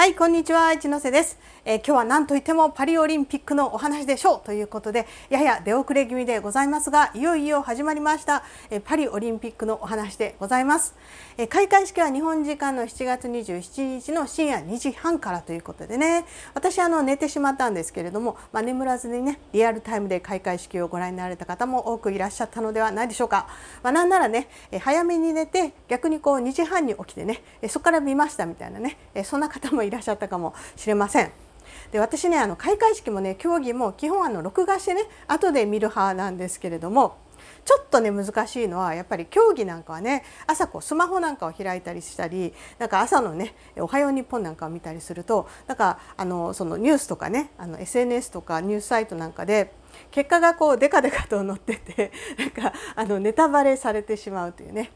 はい、こんにちは、一ノ瀬です、えー、今日は何といってもパリオリンピックのお話でしょうということで、やや出遅れ気味でございますが、いよいよ始まりました、えー、パリオリンピックのお話でございます、えー、開会式は日本時間の7月27日の深夜2時半からということでね、私あの寝てしまったんですけれども、まあ、眠らずにね、リアルタイムで開会式をご覧になられた方も多くいらっしゃったのではないでしょうか。まあ、なんならね、え早めに寝て、逆にこう2時半に起きてね、えそこから見ましたみたいなね、えそんな方もいいらっしゃったかもしれません。で私ねあの開会式もね競技も基本あの録画してね後で見る派なんですけれどもちょっとね難しいのはやっぱり競技なんかはね朝こうスマホなんかを開いたりしたりなんか朝のね「おはよう日本」なんかを見たりするとなんかあのそのニュースとかねあの SNS とかニュースサイトなんかで結果がこうデカデカと載っててなんかあのネタバレされてしまうというね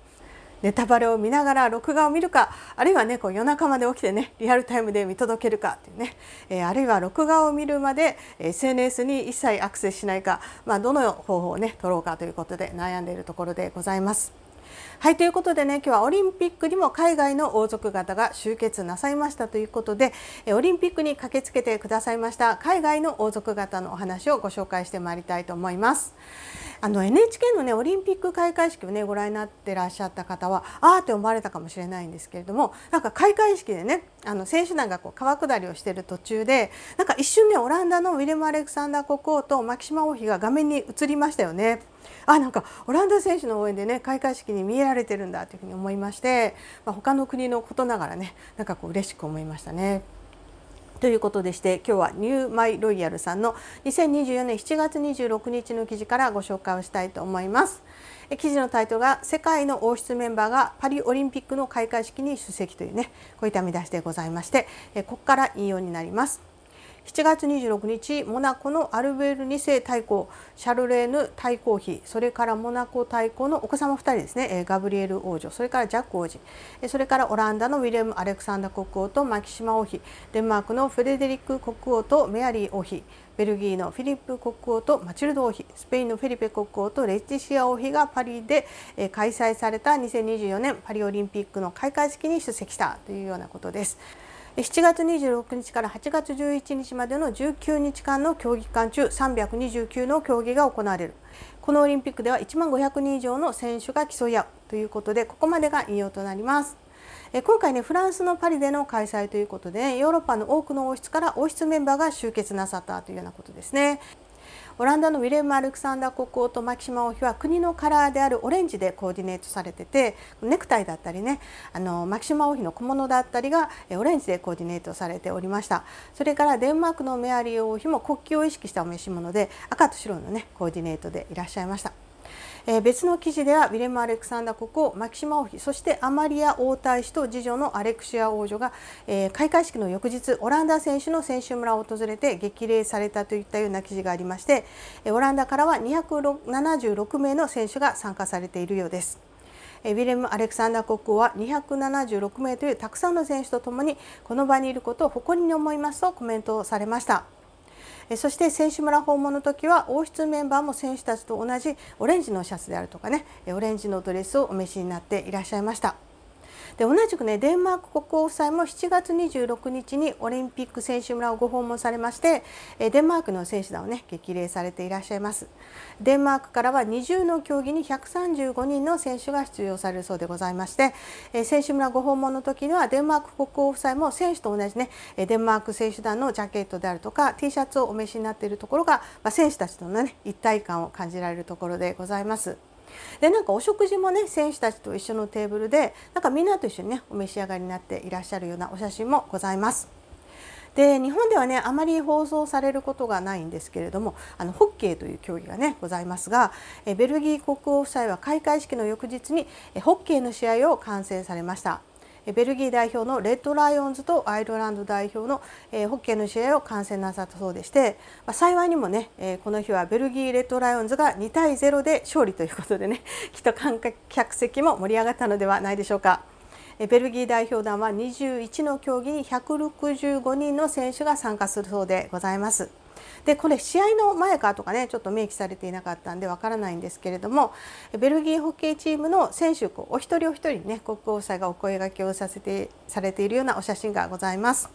ネタバレを見ながら録画を見るかあるいはねこう夜中まで起きてねリアルタイムで見届けるかっていうね、えー、あるいは録画を見るまで SNS に一切アクセスしないか、まあ、どの方法をね取ろうかということで悩んでいるところでございます。はいということでね今日はオリンピックにも海外の王族方が集結なさいましたということでオリンピックに駆けつけてくださいました海外の王族方のお話をご紹介してまいりたいと思います。あの NHK のねオリンピック開会式をねご覧になってらっしゃった方はああって思われたかもしれないんですけれどもなんか開会式でねあの選手団がこう川下りをしてる途中でなんか一瞬ねオランダのウィレム・アレクサンダー国王とマキシマ王妃が画面に映りましたよね。あなんかオランダ選手の応援でね開会式に見えられてるんだというふうに思いまして、まあ、他の国のことながらねなんかこう嬉しく思いましたね。ということでして今日はニューマイロイヤルさんの2024年7月26日の記事からご紹介をしたいと思います。記事のタイトルが「世界の王室メンバーがパリオリンピックの開会式に出席」というねこういった見出しでございましてここから引用になります。7月26日モナコのアルベール2世大公シャルレーヌ大公妃それからモナコ大公のお子様2人ですねガブリエル王女それからジャック王子それからオランダのウィレム・アレクサンダ国王とマキシマ王妃デンマークのフレデリック国王とメアリー王妃ベルギーのフィリップ国王とマチルド王妃スペインのフェリペ国王とレジシア王妃がパリで開催された2024年パリオリンピックの開会式に出席したというようなことです。7月26日から8月11日までの19日間の競技期間中329の競技が行われるこのオリンピックでは1万500人以上の選手が競い合うということでここまでが引用となります。今回ねフランスのパリでの開催ということでヨーロッパの多くの王室から王室メンバーが集結なさったというようなことですね。オランダのウィレム・アレクサンダー国王とマキシマ王妃は国のカラーであるオレンジでコーディネートされててネクタイだったりねあのマキシマ王妃の小物だったりがオレンジでコーディネートされておりましたそれからデンマークのメアリー王妃も国旗を意識したお召し物で赤と白のねコーディネートでいらっしゃいました。えー、別の記事ではウィレム・アレクサンダー国王マキシマ王妃そしてアマリア王太子と次女のアレクシア王女が、えー、開会式の翌日オランダ選手の選手村を訪れて激励されたといったような記事がありましてオランダからは276名の選手が参加されているようです。ウィレム・アレクサンダー国王は276名というたくさんの選手とともにこの場にいることを誇りに思いますとコメントされました。そして選手村訪問の時は王室メンバーも選手たちと同じオレンジのシャツであるとかねオレンジのドレスをお召しになっていらっしゃいました。で同じくねデンマーク国王夫妻も7月26日にオリンピック選手村をご訪問されましてデンマークの選手団をね激励されていらっしゃいますデンマークからは20の競技に135人の選手が出場されるそうでございまして選手村ご訪問の時にはデンマーク国王夫妻も選手と同じねデンマーク選手団のジャケットであるとか T シャツをお召しになっているところが、まあ、選手たちとの、ね、一体感を感じられるところでございます。でなんかお食事もね選手たちと一緒のテーブルでなんかみんなと一緒にねお召し上がりになっていらっしゃるようなお写真もございます。で日本ではねあまり放送されることがないんですけれどもあのホッケーという競技がねございますがえベルギー国王夫妻は開会式の翌日にえホッケーの試合を観戦されました。ベルギー代表のレッドライオンズとアイルランド代表の、えー、ホッケーの試合を観戦なさったそうでして、まあ、幸いにもね、えー、この日はベルギーレッドライオンズが2対0で勝利ということでね きっと観客席も盛り上がったのではないでしょうか。ベルギー代表団は21の競技に165人の選手が参加するそうでございます。でこれ試合の前かとかねちょっと明記されていなかったんでわからないんですけれどもベルギーホッケーチームの選手お一人お一人ね国王夫妻がお声がけをさせてされているようなお写真がございます。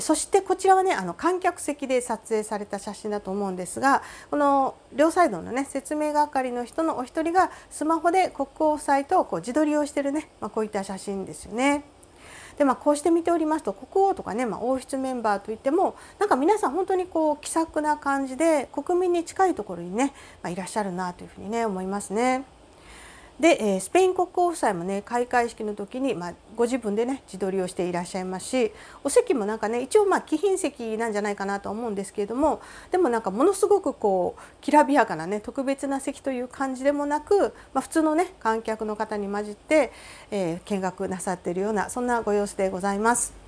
そしてこちらはねあの観客席で撮影された写真だと思うんですがこの両サイドのね説明係の人のお一人がスマホで国王夫妻とこう自撮りをしてるね、まあ、こういった写真ですよね。で、まあ、こうして見ておりますと国王とかね、まあ、王室メンバーといってもなんか皆さん本当にこう気さくな感じで国民に近いところにね、まあ、いらっしゃるなというふうにね思いますね。で、えスペイン国王夫妻もね開会式の時に、まあ、ご自分でね自撮りをしていらっしゃいますしお席もなんかね一応まあ貴賓席なんじゃないかなと思うんですけれどもでもなんかものすごくこうきらびやかなね特別な席という感じでもなく、まあ、普通のね観客の方に混じって、えー、見学なさっているようなそんなご様子でございます。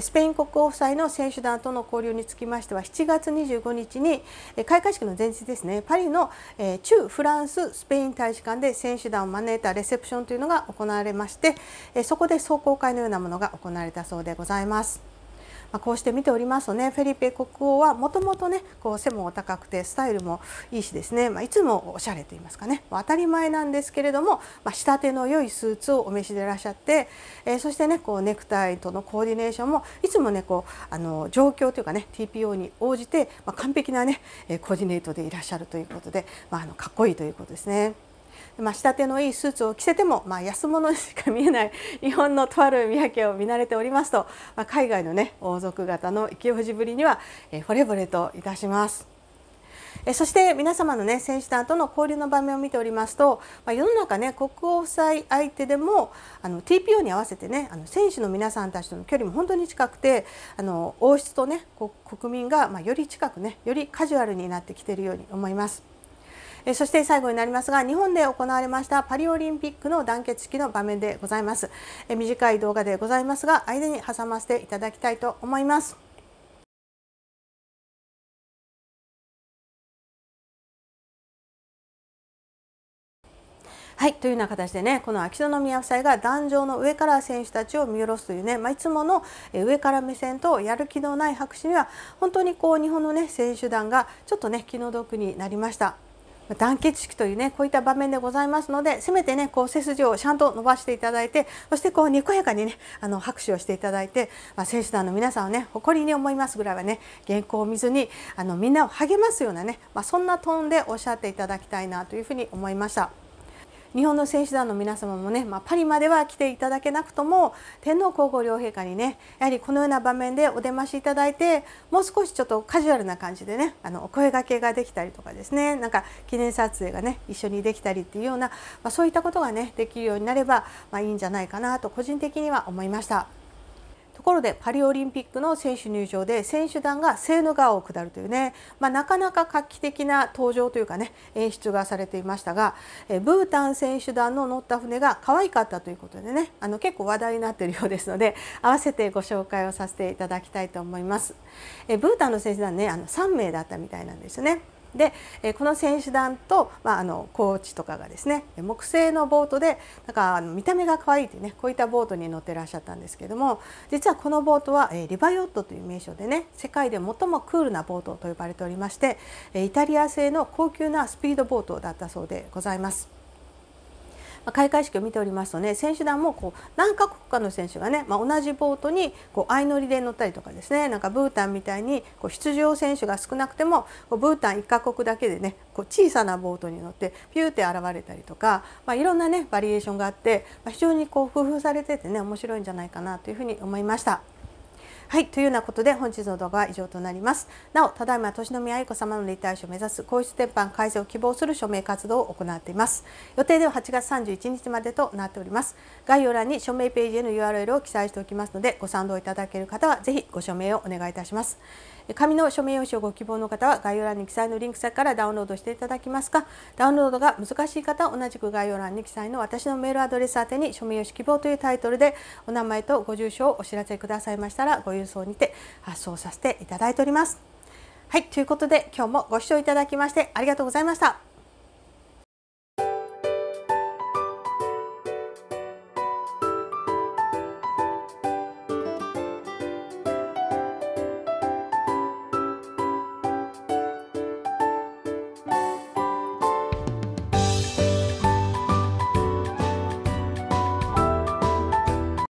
スペイン国王夫妻の選手団との交流につきましては7月25日に開会式の前日ですねパリの中フランススペイン大使館で選手団を招いたレセプションというのが行われましてそこで壮行会のようなものが行われたそうでございます。まあ、こうして見ておりますとねフェリペ国王はもともとねこう背も高くてスタイルもいいしですね、まあ、いつもおしゃれと言いますかね、ま当たり前なんですけれども、まあ、仕立ての良いスーツをお召しでいらっしゃって、えー、そしてねこうネクタイとのコーディネーションもいつもねこうあの状況というかね TPO に応じて、まあ、完璧なねコーディネートでいらっしゃるということで、まあ、あのかっこいいということですね。まあ、仕立てのいいスーツを着せても、まあ、安物にしか見えない日本のとある三宅を見慣れておりますと、まあ、海外の、ね、王族方の勢い富ぶりには、えー、惚れ惚れといたします。えそして皆様のね選手団との交流の場面を見ておりますと、まあ、世の中ね国王夫妻相手でもあの TPO に合わせてねあの選手の皆さんたちとの距離も本当に近くてあの王室とね国民が、まあ、より近くねよりカジュアルになってきているように思います。えそして最後になりますが日本で行われましたパリオリンピックの団結式の場面でございます、え短い動画でございますが間に挟ませていただきたいと思いますはい、というような形でねこの秋篠宮夫妻が壇上の上から選手たちを見下ろすというね、まあ、いつもの上から目線とやる気のない拍手には本当にこう日本の、ね、選手団がちょっとね気の毒になりました。団結式というねこういった場面でございますのでせめてねこう背筋をちゃんと伸ばしていただいてそしてこうにこやかにねあの拍手をしていただいて、まあ、選手団の皆さんをね誇りに思いますぐらいはね原稿を見ずにあのみんなを励ますようなね、まあ、そんなトーンでおっしゃっていただきたいなというふうに思いました。日本の選手団の皆様もね、まあ、パリまでは来ていただけなくとも天皇皇后両陛下にねやはりこのような場面でお出ましいただいてもう少しちょっとカジュアルな感じでねあのお声がけができたりとかですねなんか記念撮影がね一緒にできたりっていうような、まあ、そういったことがねできるようになれば、まあ、いいんじゃないかなと個人的には思いました。ころでパリオリンピックの選手入場で選手団がセーヌ川を下るというね、まあ、なかなか画期的な登場というかね演出がされていましたがブータン選手団の乗った船が可愛かったということでねあの結構話題になっているようですので合わせてご紹介をさせていただきたいと思います。ブータンの選手団ねあの3名だったみたいなんですね。でこの選手団と、まあ、あのコーチとかがですね木製のボートでなんかあの見た目が可愛いいうねこういったボートに乗ってらっしゃったんですけども実はこのボートはリバヨットという名称でね世界で最もクールなボートと呼ばれておりましてイタリア製の高級なスピードボートだったそうでございます。まあ、開会式を見ておりますとね選手団もこう何カ国かの選手がね、まあ、同じボートにこう相乗りで乗ったりとかですねなんかブータンみたいにこう出場選手が少なくてもこうブータン1カ国だけでねこう小さなボートに乗ってピューって現れたりとか、まあ、いろんなねバリエーションがあって、まあ、非常にこう工夫されててね面白いんじゃないかなというふうに思いました。はい、というようなことで本日の動画は以上となります。なお、ただいま年宮愛子様の立体史を目指す皇室鉄板改正を希望する署名活動を行っています。予定では8月31日までとなっております。概要欄に署名ページへの URL を記載しておきますので、ご賛同いただける方はぜひご署名をお願いいたします。紙の署名用紙をご希望の方は概要欄に記載のリンク先からダウンロードしていただきますがダウンロードが難しい方は同じく概要欄に記載の私のメールアドレス宛てに署名用紙希望というタイトルでお名前とご住所をお知らせくださいましたらご郵送にて発送させていただいております。はいということで今日もご視聴いただきましてありがとうございました。